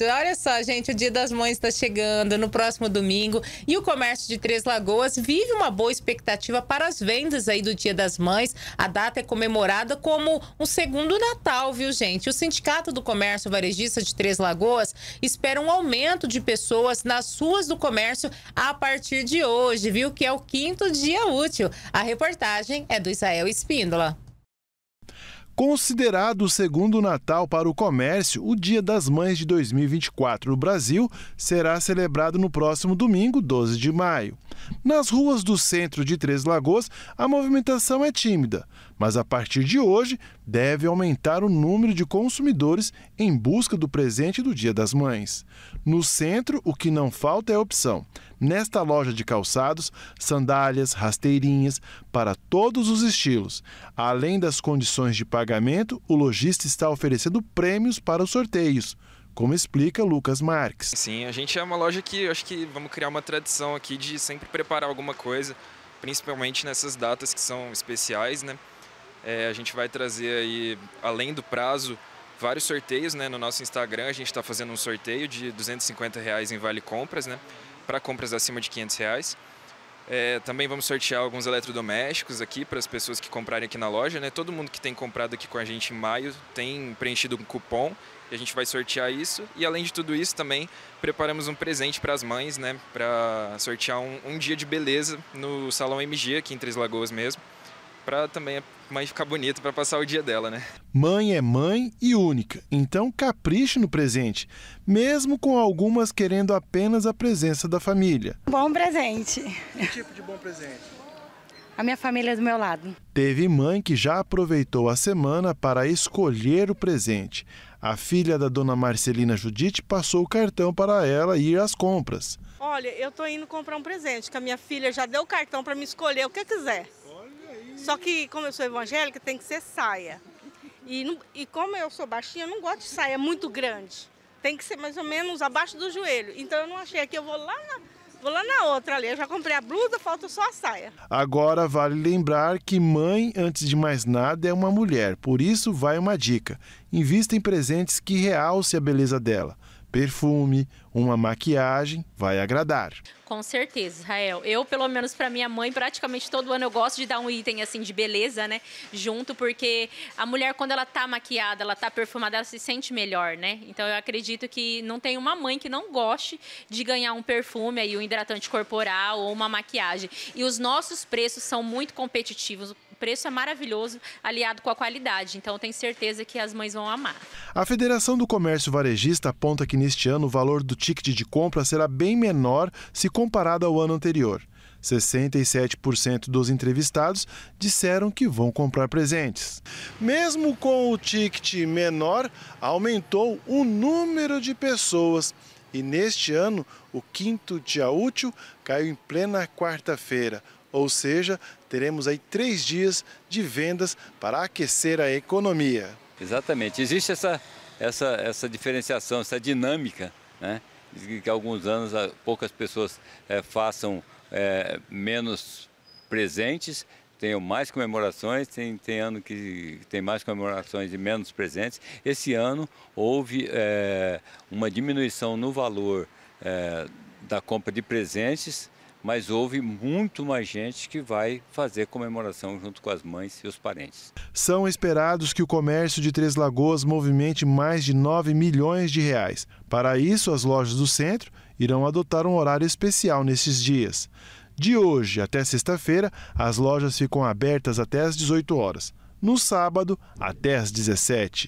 Olha só, gente, o Dia das Mães está chegando no próximo domingo e o comércio de Três Lagoas vive uma boa expectativa para as vendas aí do Dia das Mães. A data é comemorada como um segundo Natal, viu, gente? O Sindicato do Comércio Varejista de Três Lagoas espera um aumento de pessoas nas ruas do comércio a partir de hoje, viu? Que é o quinto dia útil. A reportagem é do Israel Espíndola. Considerado o segundo Natal para o comércio, o Dia das Mães de 2024 no Brasil será celebrado no próximo domingo, 12 de maio. Nas ruas do centro de Três Lagoas, a movimentação é tímida, mas a partir de hoje deve aumentar o número de consumidores em busca do presente do Dia das Mães. No centro, o que não falta é opção. Nesta loja de calçados, sandálias, rasteirinhas, para todos os estilos. Além das condições de pagamento, o lojista está oferecendo prêmios para os sorteios como explica Lucas Marques. Sim, a gente é uma loja que acho que vamos criar uma tradição aqui de sempre preparar alguma coisa, principalmente nessas datas que são especiais, né? É, a gente vai trazer aí, além do prazo, vários sorteios, né? No nosso Instagram a gente está fazendo um sorteio de 250 reais em vale compras, né? Para compras acima de 500 reais. É, também vamos sortear alguns eletrodomésticos aqui para as pessoas que comprarem aqui na loja. Né? Todo mundo que tem comprado aqui com a gente em maio tem preenchido um cupom e a gente vai sortear isso. E além de tudo isso, também preparamos um presente para as mães, né? para sortear um, um dia de beleza no Salão MG, aqui em Três Lagoas mesmo para também a mãe ficar bonita para passar o dia dela, né? Mãe é mãe e única, então capriche no presente, mesmo com algumas querendo apenas a presença da família. Bom presente. Que tipo de bom presente? a minha família é do meu lado. Teve mãe que já aproveitou a semana para escolher o presente. A filha da dona Marcelina Judite passou o cartão para ela ir às compras. Olha, eu tô indo comprar um presente, que a minha filha já deu o cartão para me escolher o que quiser. Só que, como eu sou evangélica, tem que ser saia. E, e como eu sou baixinha, eu não gosto de saia muito grande. Tem que ser mais ou menos abaixo do joelho. Então eu não achei aqui, eu vou lá na, Vou lá na outra ali, eu já comprei a blusa, falta só a saia. Agora vale lembrar que mãe, antes de mais nada, é uma mulher, por isso vai uma dica. Invista em presentes que realce a beleza dela perfume, uma maquiagem vai agradar. Com certeza, Israel. Eu, pelo menos para minha mãe, praticamente todo ano eu gosto de dar um item assim de beleza, né, junto, porque a mulher quando ela tá maquiada, ela tá perfumada, ela se sente melhor, né? Então eu acredito que não tem uma mãe que não goste de ganhar um perfume aí, um hidratante corporal ou uma maquiagem. E os nossos preços são muito competitivos, preço é maravilhoso, aliado com a qualidade. Então, tenho certeza que as mães vão amar. A Federação do Comércio Varejista aponta que neste ano o valor do ticket de compra será bem menor se comparado ao ano anterior. 67% dos entrevistados disseram que vão comprar presentes. Mesmo com o ticket menor, aumentou o número de pessoas. E neste ano, o quinto dia útil caiu em plena quarta-feira, ou seja, teremos aí três dias de vendas para aquecer a economia. Exatamente, existe essa, essa, essa diferenciação, essa dinâmica, né? que há alguns anos poucas pessoas é, façam é, menos presentes, tenham mais comemorações, tem, tem ano que tem mais comemorações e menos presentes. Esse ano houve é, uma diminuição no valor da compra de presentes mas houve muito mais gente que vai fazer comemoração junto com as mães e os parentes. São esperados que o comércio de Três Lagoas movimente mais de 9 milhões de reais. Para isso, as lojas do centro irão adotar um horário especial nesses dias. De hoje até sexta-feira, as lojas ficam abertas até às 18 horas. No sábado, até às 17.